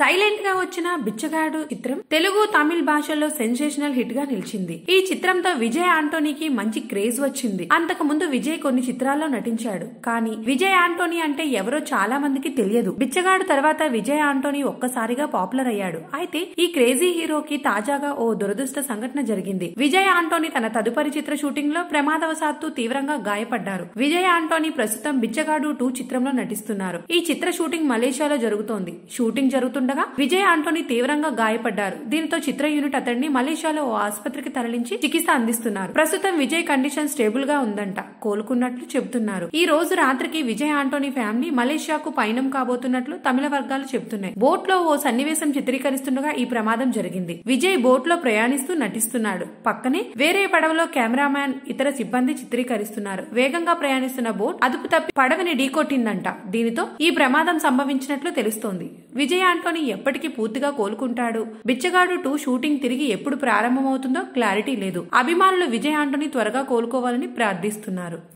silent గా వచ్చిన బిచ్చగాడు చిత్రం తెలుగు తమిళ భాషల్లో సెన్సేషనల్ హిట్ గా నిలిచింది ఈ చిత్రంతో విజయ్ ఆంటోనీకి మంచి క్రేజ్ వచ్చింది అంతకు ముందు విజయ్ కొన్ని చిత్రాల్లో నటించాడు కానీ విజయ్ ఆంటోనీ అంటే ఎవరో చాలా మందికి తెలియదు బిచ్చగాడు తర్వాత విజయ్ ఆంటోనీ ఒక్కసారిగా పాపులర్ అయ్యాడు అయితే ఈ క్రేజీ హీరోకి తాజాగా ఓ దురదృష్ట సంఘటన జరిగింది విజయ్ ఆంటోనీ తన తదుపరి చిత్ర షూటింగ్ లో ప్రమాదవశాత్తు తీవ్రంగా గాయపడ్డారు విజయ్ ఆంటోనీ ప్రస్తుతం బిచ్చగాడు టూ చిత్రంలో నటిస్తున్నారు ఈ చిత్ర షూటింగ్ మలేషియాలో జరుగుతోంది షూటింగ్ జరుగుతుంది ఉండగా విజయ్ ఆంటోనీ తీవ్రంగా గాయపడ్డారు దీంతో చిత్ర యూనిట్ అతడిని మలేషియాలో ఓ ఆసుపత్రికి తరలించి చికిత్స అందిస్తున్నారు ప్రస్తుతం విజయ్ కండిషన్ స్టేబుల్ గా ఉందంట కోలుకున్నట్లు చెబుతున్నారు ఈ రోజు రాత్రికి విజయ్ ఆంటోనీ ఫ్యామిలీ మలేషియాకు పయనం కాబోతున్నట్లు తమిళ వర్గాలు చెబుతున్నాయి బోట్ లో ఓ సన్నివేశం చిత్రీకరిస్తుండగా ఈ ప్రమాదం జరిగింది విజయ్ బోట్ లో ప్రయాణిస్తూ నటిస్తున్నాడు పక్కనే వేరే పడవలో కెమెరామ్యాన్ ఇతర సిబ్బంది చిత్రీకరిస్తున్నారు వేగంగా ప్రయాణిస్తున్న బోట్ అదుపు తప్పి పడవని ఢీకొట్టిందంట దీనితో ఈ ప్రమాదం సంభవించినట్లు తెలుస్తోంది విజయ్ ఆంటోని ఎప్పటికీ పూర్తిగా కోలుకుంటాడు బిచ్చగాడు టూ షూటింగ్ తిరిగి ఎప్పుడు ప్రారంభమవుతుందో క్లారిటీ లేదు అభిమానులు విజయ్ ఆంటోని త్వరగా కోలుకోవాలని ప్రార్థిస్తున్నారు